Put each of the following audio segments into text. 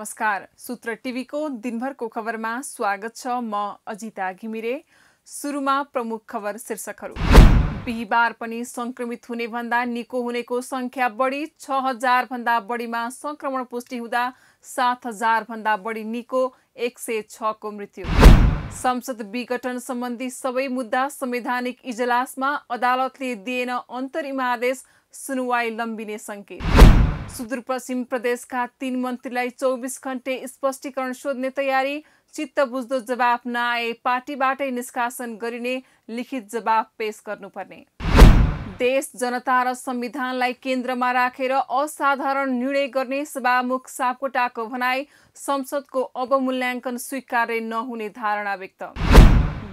नमस्कार सूत्र टिभीको दिनभरको खबरमा स्वागत छ म अजिता घिमिरे सुरुमा प्रमुख खबर शीर्षकहरू बिहिबार पनि सङ्क्रमित हुने भन्दा निको हुनेको सङ्ख्या बढी छ हजारभन्दा बढीमा संक्रमण पुष्टि हुँदा सात हजारभन्दा बढी निको एक सय छको मृत्यु संसद विघटन सम्बन्धी सबै मुद्दा संवैधानिक इजलासमा अदालतले दिएन अन्तरिम आदेश सुनवाई लम्बिने सङ्केत सुदूरपश्चिम प्रदेशका तीन मन्त्रीलाई चौबिस घन्टे स्पष्टीकरण सोध्ने तयारी चित्त बुझ्दो जवाब नआए पार्टीबाटै निष्कासन गरिने लिखित जवाब पेश गर्नुपर्ने देश जनता र संविधानलाई केन्द्रमा राखेर असाधारण निर्णय गर्ने सभामुख सापकोटाको भनाई संसदको अवमूल्याङ्कन स्वीकार्य नहुने धारणा व्यक्त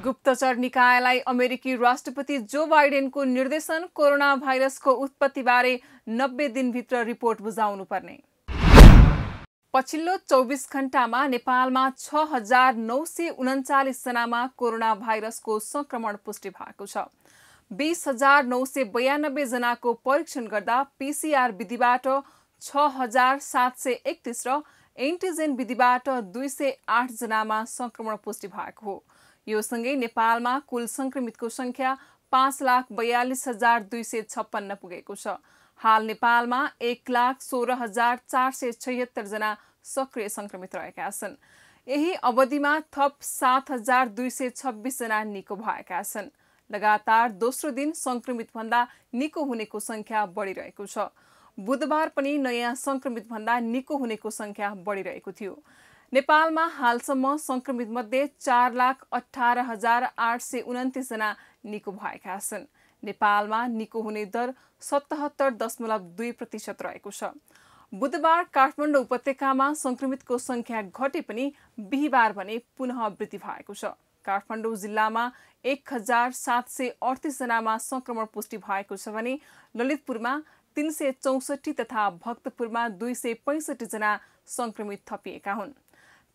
गुप्तचर निकायलाई अमेरिकी राष्ट्रपति जो बाइडेनको निर्देशन कोरोना भाइरसको उत्पत्तिबारे नब्बे दिनभित्र रिपोर्ट बुझाउनु पर्ने पछिल्लो चौबिस घण्टामा नेपालमा छ हजार नौ सय उन्चालिसजनामा कोरोना भाइरसको सङ्क्रमण पुष्टि भएको छ बिस हजार नौ सय बयानब्बे जनाको परीक्षण गर्दा पिसिआर विधिबाट छ हजार सात सय एकतिस र एन्टिजेन विधिबाट दुई सय आठजनामा सङ्क्रमण पुष्टि भएको हो यो सँगै नेपालमा कुल संक्रमितको सङ्ख्या पाँच लाख बयालिस हजार दुई सय छप्पन्न पुगेको छ हाल नेपालमा एक लाख सोह्र हजार चार सय छयत्तरजना सक्रिय सङ्क्रमित रहेका छन् यही अवधिमा थप सात हजार दुई सय छब्बिसजना निको भएका छन् लगातार दोस्रो दिन सङ्क्रमितभन्दा निको हुनेको सङ्ख्या बढिरहेको छ बुधबार पनि नयाँ सङ्क्रमितभन्दा निको हुनेको सङ्ख्या बढिरहेको थियो नेपालमा हालसम्म मध्ये चार लाख अठार हजार आठ सय उन्तिसजना निको भएका छन् नेपालमा निको हुने दर सतहत्तर दशमलव दुई प्रतिशत रहेको छ बुधबार काठमाडौँ उपत्यकामा सङ्क्रमितको सङ्ख्या घटे पनि बिहिबार भने पुनः वृद्धि भएको छ काठमाडौँ जिल्लामा एक हजार सात सय अडतिसजनामा सङ्क्रमण पुष्टि भएको छ भने ललितपुरमा तिन सय चौसठी तथा भक्तपुरमा दुई सय पैँसठीजना सङ्क्रमित थपिएका हुन्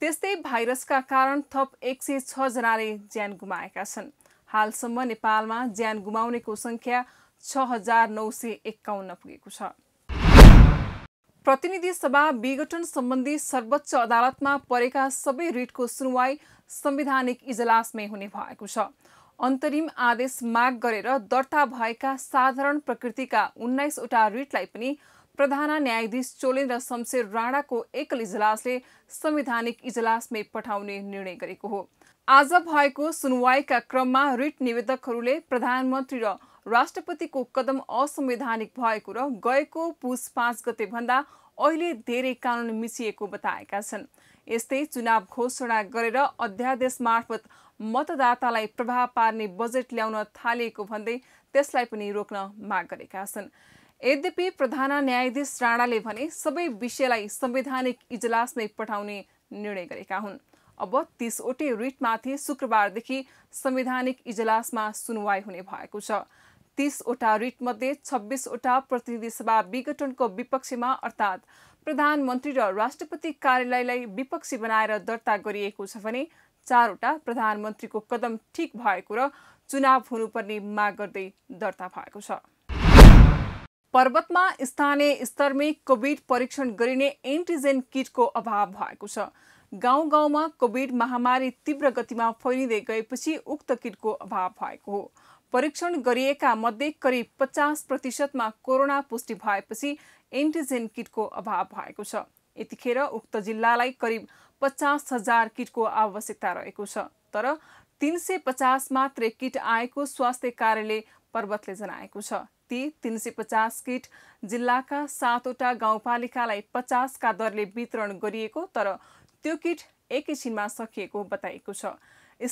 त्यस्तै भाइरसका कारण थप एक सय छजनाले ज्यान गुमाएका छन् हालसम्म नेपालमा ज्यान गुमाउनेको सङ्ख्या छ हजार नौ सय एक्काउन्न पुगेको छ प्रतिनिधि सभा विघटन सम्बन्धी सर्वोच्च अदालतमा परेका सबै रिटको सुनवाई संवैधानिक इजलासमै हुने भएको छ अन्तरिम आदेश माग गरेर दर्ता भएका साधारण प्रकृतिका उन्नाइसवटा रिटलाई पनि प्रधान न्यायाधीश चोलेन्द्र शमशेर राणाको एकल इजलासले संवैधानिक इजलासमै पठाउने निर्णय गरेको हो आज भएको सुनवाईका क्रममा रिट निवेदकहरूले प्रधानमन्त्री र राष्ट्रपतिको कदम असंवैधानिक भएको र गएको पुस पाँच गते भन्दा अहिले धेरै कानुन मिसिएको बताएका छन् यस्तै चुनाव घोषणा गरेर अध्यादेश मार्फत मतदातालाई प्रभाव पार्ने बजेट ल्याउन थालिएको भन्दै त्यसलाई पनि रोक्न माग गरेका छन् यद्यपि प्रधान न्यायाधीश राणाले भने सबै विषयलाई संवैधानिक इजलासमै पठाउने निर्णय गरेका हुन् अब तीसवटै रिटमाथि शुक्रबारदेखि संवैधानिक इजलासमा सुनवाई हुने भएको छ तीसवटा रिटमध्ये छब्बिसवटा प्रतिनिधि सभा विघटनको विपक्षमा अर्थात् प्रधानमन्त्री र राष्ट्रपति कार्यालयलाई विपक्षी बनाएर दर्ता गरिएको छ भने चारवटा प्रधानमन्त्रीको कदम ठिक भएको र चुनाव हुनुपर्ने माग गर्दै दर्ता भएको छ पर्वतमा स्थानीय स्तरमै कोभिड परीक्षण गरिने एन्टिजेन किटको अभाव भएको छ गाउँ गाउँमा कोभिड महामारी तीव्र गतिमा फैलिँदै गएपछि उक्त किटको अभाव भएको हो परीक्षण गरिएका मध्ये करिब पचास प्रतिशतमा कोरोना पुष्टि भएपछि एन्टिजेन किटको अभाव भएको छ यतिखेर उक्त जिल्लालाई करिब पचास हजार किटको आवश्यकता रहेको छ तर तिन सय पचास मात्रै किट आएको स्वास्थ्य कार्यालय पर्वतले जनाएको छ व्यक्ति तिन सय पचास किट जिल्लाका सातवटा गाउँपालिकालाई पचासका दरले वितरण गरिएको तर त्यो किट एकैछिनमा सकिएको बताएको छ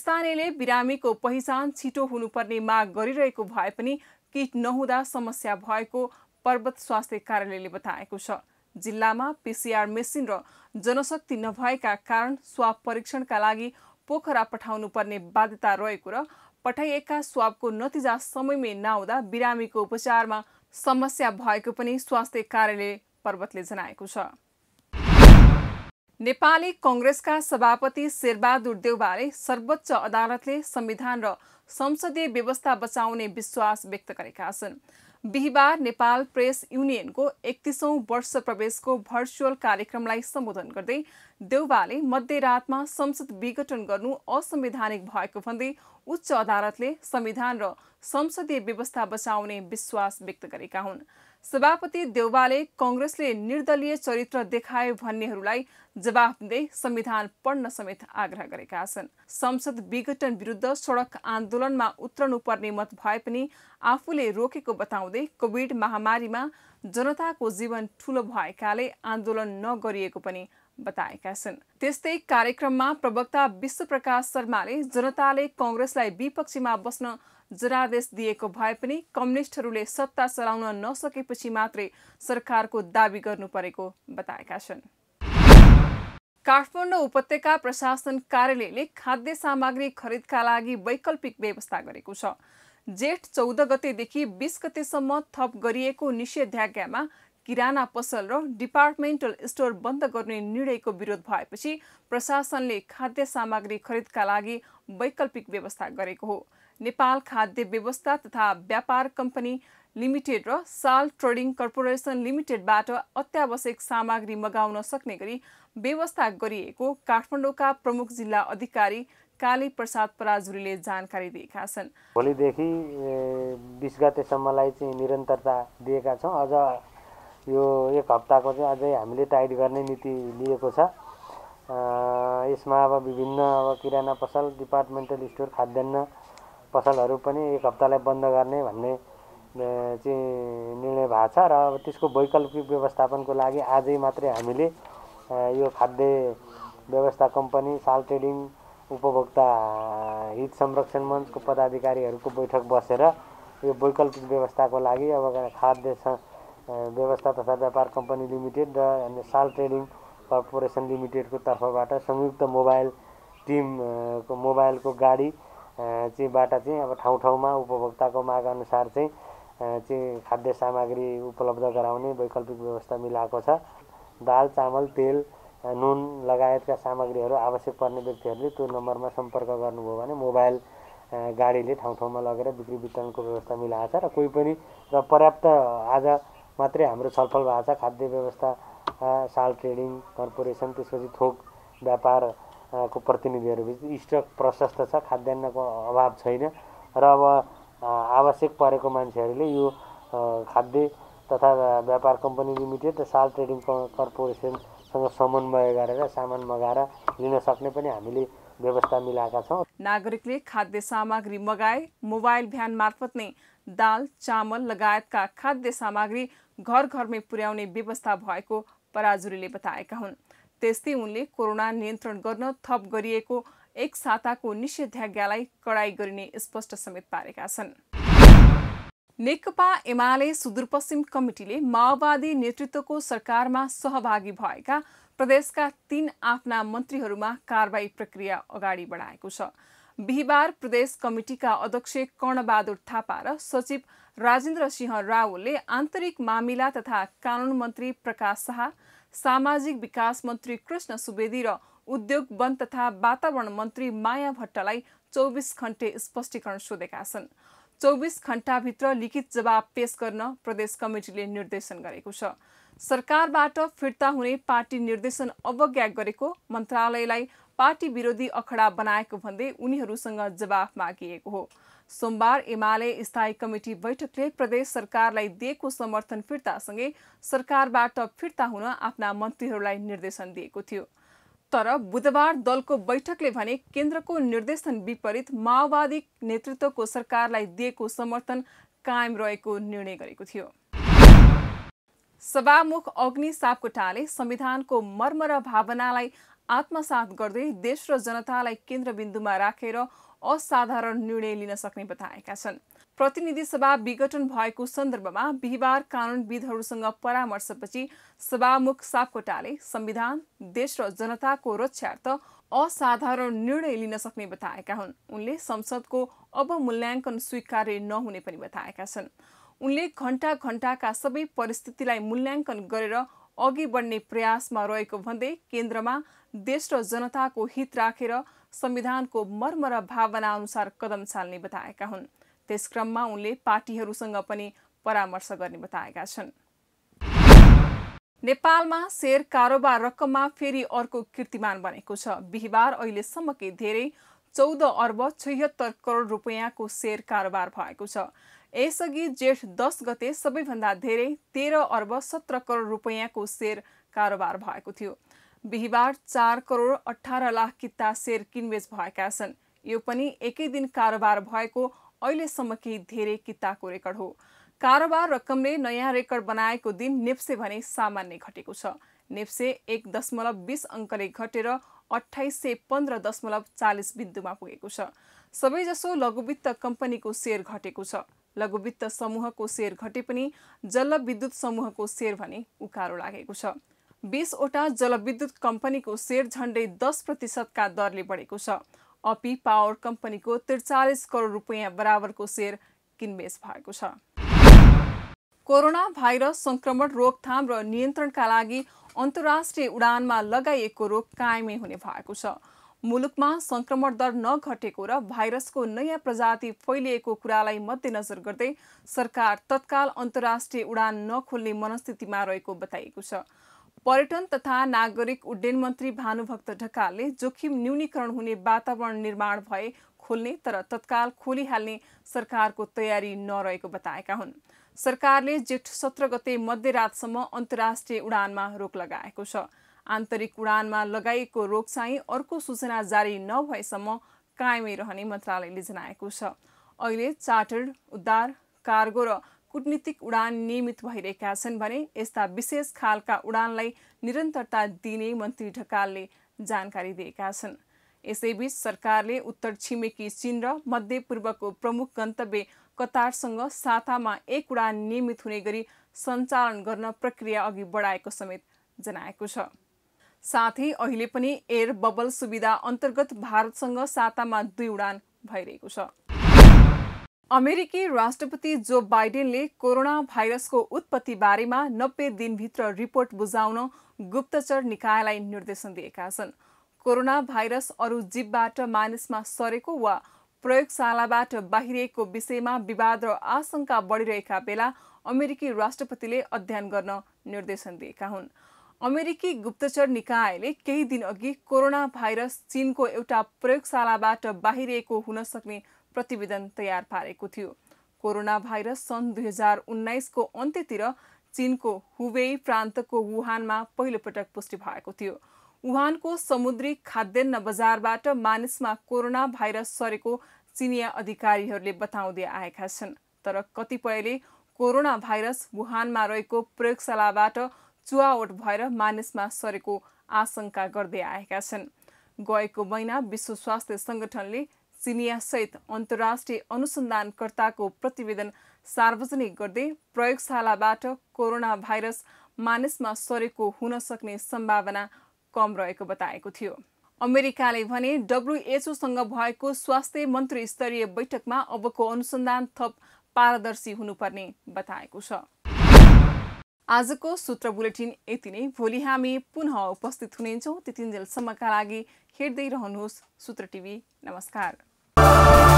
स्थानीयले बिरामीको पहिचान छिटो हुनुपर्ने माग गरिरहेको भए पनि किट नहुँदा समस्या भएको पर्वत स्वास्थ्य कार्यालयले बताएको छ जिल्लामा पिसिआर मेसिन र जनशक्ति नभएका कारण स्वाब परीक्षणका लागि पोखरा पठाउनु पर्ने बाध्यता रहेको र पठाइएका स्वाबको नतिजा समयमै नआउँदा बिरामीको उपचारमा समस्या भएको पनि स्वास्थ्य कार्यालय पर्वतले जनाएको छ नेपाली कङ्ग्रेसका सभापति शेरबहादुर देउवाले सर्वोच्च अदालतले संविधान र संसदीय व्यवस्था बचाउने विश्वास व्यक्त गरेका छन् बिहिबार नेपाल प्रेस युनियनको एकतिसौँ वर्ष प्रवेशको भर्चुअल कार्यक्रमलाई सम्बोधन गर्दै देउबाले मध्यरातमा संसद विघटन गर्नु असंवैधानिक भएको भन्दै उच्च अदालतले संविधान र संसदीय व्यवस्था बचाउने विश्वास व्यक्त गरेका हुन् सभापति देउवाले कङ्ग्रेसले निर्दलीय चरित्र देखायो भन्नेहरूलाई जवाफ दिँदै संविधान पढ्न समेत आग्रह गरेका छन् संसद विघटन विरुद्ध सडक आन्दोलनमा उत्रनुपर्ने मत भए पनि आफूले रोकेको बताउँदै कोविड महामारीमा जनताको जीवन ठुलो भएकाले आन्दोलन नगरिएको पनि बताएका छन् त्यस्तै कार्यक्रममा प्रवक्ता विश्वप्रकाश शर्माले जनताले कङ्ग्रेसलाई विपक्षीमा बस्न जनादेश दिएको भए पनि कम्युनिस्टहरूले सत्ता चलाउन नसकेपछि मात्रै सरकारको दावी गर्नु परेको बताएका छन् काठमाडौँ उपत्यका प्रशासन कार्यालयले खाद्य सामग्री खरिदका लागि वैकल्पिक व्यवस्था गरेको छ जेठ चौध गतेदेखि बिस गतेसम्म थप गरिएको निषेधाज्ञामा किराना पसल र डिपार्टमेन्टल स्टोर बन्द गर्ने निर्णयको विरोध भएपछि प्रशासनले खाद्य सामग्री खरिदका लागि वैकल्पिक व्यवस्था गरेको हो नेपाल खाद्य व्यवस्था तथा व्यापार कम्पनी लिमिटेड र साल ट्रेडिङ कर्पोरेसन लिमिटेडबाट अत्यावश्यक सामग्री मगाउन सक्ने गरी व्यवस्था गरिएको काठमाडौँका प्रमुख जिल्ला अधिकारी काली प्रसाद पराजुरीले जानकारी दिएका छन् भोलिदेखि बिस गतेसम्मलाई चाहिँ निरन्तरता दिएका छौँ अझ यो एक हप्ताको चाहिँ अझै हामीले टाइट गर्ने नीति लिएको छ यसमा अब विभिन्न अब किराना पसल डिपार्टमेन्टल स्टोर खाद्यान्न पसलहरू पनि एक हप्तालाई बन्द गर्ने भन्ने चाहिँ निर्णय भएको छ र अब त्यसको वैकल्पिक व्यवस्थापनको लागि आजै मात्रै हामीले यो खाद्य व्यवस्था कम्पनी साल ट्रेडिङ उपभोक्ता हित संरक्षण मञ्चको पदाधिकारीहरूको बैठक बसेर यो वैकल्पिक व्यवस्थाको लागि अब खाद्य व्यवस्था तथा व्यापार कम्पनी लिमिटेड र साल ट्रेडिङ कर्पोरेसन लिमिटेडको तर्फबाट संयुक्त मोबाइल टिमको मोबाइलको गाडी चाहिँबाट चाहिँ अब ठाउँ ठाउँमा उपभोक्ताको माग अनुसार चाहिँ चाहिँ खाद्य सामग्री उपलब्ध गराउने वैकल्पिक व्यवस्था मिलाएको छ दाल चामल तेल नुन लगायतका सामग्रीहरू आवश्यक पर्ने व्यक्तिहरूले त्यो नम्बरमा सम्पर्क गर्नुभयो भने मोबाइल गाडीले ठाउँ ठाउँमा लगेर बिक्री वितरणको व्यवस्था मिलाएको छ र कोही पनि र पर्याप्त आज मात्रै हाम्रो छलफल भएको छ खाद्य व्यवस्था साल ट्रेडिङ कर्पोरेसन त्यसपछि थोक व्यापार को प्रतिनिधिहरू बिच स्टक प्रशस्त छ खाद्यान्नको अभाव छैन र अब आवश्यक परेको मान्छेहरूले यो खाद्य तथा व्यापार कम्पनी लिमिटेड र साल ट्रेडिङ कर्पोरेसनसँग समन्वय गरेर सामान मगाएर लिन सक्ने पनि हामीले व्यवस्था मिलाएका छौँ नागरिकले खाद्य सामग्री मगाए मोबाइल भ्यान मार्फत नै दाल चामल लगायतका खाद्य सामग्री घर घरमै पुर्याउने व्यवस्था भएको पराजुरीले बताएका हुन् त्यस्तै उनले कोरोना नियन्त्रण गर्न थप गरिएको एक साताको निषेधाज्ञालाई कडाई गरिने स्पष्ट समेत पारेका छन् नेकपा एमाले सुदूरपश्चिम कमिटीले माओवादी नेतृत्वको सरकारमा सहभागी भएका प्रदेशका तीन आफ्ना मन्त्रीहरूमा कारवाही प्रक्रिया अगाडि बढाएको छ बिहिबार प्रदेश कमिटीका अध्यक्ष कर्णबहादुर थापा र सचिव राजेन्द्र सिंह रावलले आन्तरिक मामिला तथा कानुन मन्त्री प्रकाश शाह सामाजिक विकास मन्त्री कृष्ण सुवेदी र उद्योग वन तथा वातावरण मन्त्री माया भट्टलाई चौबिस घन्टे स्पष्टीकरण सोधेका छन् चौबिस घन्टाभित्र लिखित जवाब पेश गर्न प्रदेश कमिटीले निर्देशन गरेको छ सरकारबाट फिर्ता हुने पार्टी निर्देशन अवज्ञा गरेको मन्त्रालयलाई पार्टी विरोधी अखडा बनाएको भन्दै उनीहरूसँग जवाफ मागिएको हो सोमबार एमाले स्थायी कमिटी बैठकले प्रदेश सरकारलाई दिएको समर्थन फिर्तासँगै सरकारबाट फिर्ता हुन आफ्ना मन्त्रीहरूलाई निर्देशन दिएको थियो तर बुधबार दलको बैठकले भने केन्द्रको निर्देशन विपरीत माओवादी नेतृत्वको सरकारलाई दिएको समर्थन कायम रहेको निर्णय गरेको थियो सभामुख अग्नि सापकोटाले संविधानको मर्म र भावनालाई आत्मसात गर्दै देश र जनतालाई केन्द्रबिन्दुमा राखेर असाधारण निर्णय लिन सक्ने बताएका छन् प्रतिनिधि सभा विघटन भएको सन्दर्भमा बिहिबार कानुनविदहरूसँग परामर्शपछि सभामुख सापकोटाले संविधान देश र जनताको रक्षार्थ असाधारण निर्णय लिन सक्ने बताएका हुन् उनले संसदको अवमूल्याङ्कन स्वीकार्य नहुने पनि बताएका छन् उनले घण्टा घण्टाका सबै परिस्थितिलाई मूल्याङ्कन गरेर अघि बढ्ने प्रयासमा रहेको भन्दै केन्द्रमा देश र जनताको हित राखेर संविधानको मर्म र भावना अनुसार कदम चाल्ने बताएका हुन् त्यस क्रममा उनले पार्टीहरूसँग पनि परामर्श गर्ने बताएका छन् नेपालमा सेयर कारोबार रकममा फेरि अर्को कीर्तिमान बनेको छ बिहिबार अहिलेसम्मकै धेरै चौध अर्ब छैहत्तर करोड रुपियाँको सेयर कारोबार भएको छ यसअघि जेठ दस गते सबैभन्दा धेरै तेह्र अर्ब सत्र करोड रुपियाँको सेयर कारोबार भएको थियो बिहिबार चार करोड अठार लाख किता सेयर किनबेच भएका छन् यो पनि एकै दिन कारोबार भएको अहिलेसम्म केही धेरै किताको रेकर्ड हो कारोबार रकमले नयाँ रेकर्ड बनाएको दिन नेप्से भने सामान्य घटेको छ नेप्से एक दशमलव बिस अङ्कले घटेर अठाइस सय पन्ध्र दशमलव चालिस बिन्दुमा पुगेको छ सबैजसो लघुवित्त कम्पनीको सेयर घटेको छ लघुवित्त समूहको सेयर घटे पनि जल विद्युत समूहको सेयर भने उकारो लागेको छ बिसवटा जलविद्युत कम्पनीको सेयर झन्डै दस प्रतिशतका दरले बढेको छ अपी पावर कम्पनीको त्रिचालिस करोड रुपियाँ बराबरको सेयर किनबेच भएको छ कोरोना भाइरस सङ्क्रमण रोकथाम र नियन्त्रणका लागि अन्तर्राष्ट्रिय उडानमा लगाइएको रोग कायमै हुने भएको छ मुलुकमा सङ्क्रमण दर नघटेको र भाइरसको नयाँ प्रजाति फैलिएको कुरालाई मध्यनजर गर्दै सरकार तत्काल अन्तर्राष्ट्रिय उडान नखोल्ने मनस्थितिमा रहेको बताइएको छ पर्यटन तथा नागरिक उड्डयन मन्त्री भानुभक्त ढकालले जोखिम न्यूनीकरण हुने वातावरण निर्माण भए खोल्ने तर तत्काल खोलिहाल्ने सरकारको तयारी नरहेको बताएका हुन् सरकारले जेठ सत्र गते मध्यरातसम्म अन्तर्राष्ट्रिय उडानमा रोक लगाएको छ आन्तरिक उडानमा लगाइएको रोक चाहिँ अर्को सूचना जारी नभएसम्म कायमै रहने मन्त्रालयले जनाएको छ अहिले चार्टर्ड उद्धार कार्गो र कुटनीतिक उडान नियमित भइरहेका छन् भने यस्ता विशेष खालका उडानलाई निरन्तरता दिने मन्त्री ढकालले जानकारी दिएका छन् यसैबीच सरकारले उत्तर छिमेकी चीन र मध्यपूर्वको प्रमुख गन्तव्य कतारसँग सातामा एक उडान नियमित हुने गरी सञ्चालन गर्न प्रक्रिया अघि बढाएको समेत जनाएको छ साथै अहिले पनि एयर बबल सुविधा अन्तर्गत भारतसँग सातामा दुई उडान भइरहेको छ अमेरिकी राष्ट्रपति जो बाइडेनले कोरोना भाइरसको उत्पत्ति बारेमा नब्बे दिनभित्र रिपोर्ट बुझाउन गुप्तचर निकायलाई निर्देशन दिएका छन् कोरोना भाइरस अरू जीवबाट मानिसमा सरेको वा प्रयोगशालाबाट बाहिरिएको विषयमा विवाद र आशंका बढिरहेका बेला अमेरिकी राष्ट्रपतिले अध्ययन गर्न निर्देशन दिएका हुन् अमेरिकी गुप्तचर निकायले केही दिनअघि कोरोना भाइरस चीनको एउटा प्रयोगशालाबाट बाहिरिएको हुन सक्ने प्रतिवेदन तयार पारेको थियो कोरोना भाइरस सन् दुई हजार उन्नाइसको अन्त्यतिर चिनको हुबेई प्रान्तको वुहानमा पहिलोपटक पुष्टि भएको थियो वुहानको समुद्री खाद्यान्न बजारबाट मानिसमा कोरोना भाइरस सरेको चिनिया अधिकारीहरूले बताउँदै आएका छन् तर कतिपयले कोरोना भाइरस वुहानमा रहेको प्रयोगशालाबाट चुवावट भएर मानिसमा सरेको आशंका गर्दै आएका छन् गएको महिना विश्व स्वास्थ्य सङ्गठनले चिनियासहित अन्तर्राष्ट्रिय अनुसन्धानकर्ताको प्रतिवेदन सार्वजनिक गर्दै प्रयोगशालाबाट कोरोना भाइरस मानिसमा सरेको हुन सक्ने सम्भावना कम रहेको बताएको थियो अमेरिकाले भने डब्लुएचओसँग भएको स्वास्थ्य मन्त्री स्तरीय बैठकमा अबको अनुसन्धान थप पारदर्शी हुनुपर्ने बताएको छ आजको सूत्र बुलेटिन यति नै भोलि हामी पुनः उपस्थित हुनेछौँ त्यतिन्जेलसम्मका लागि हेर्दै रहनुहोस् सूत्र टिभी नमस्कार Oh.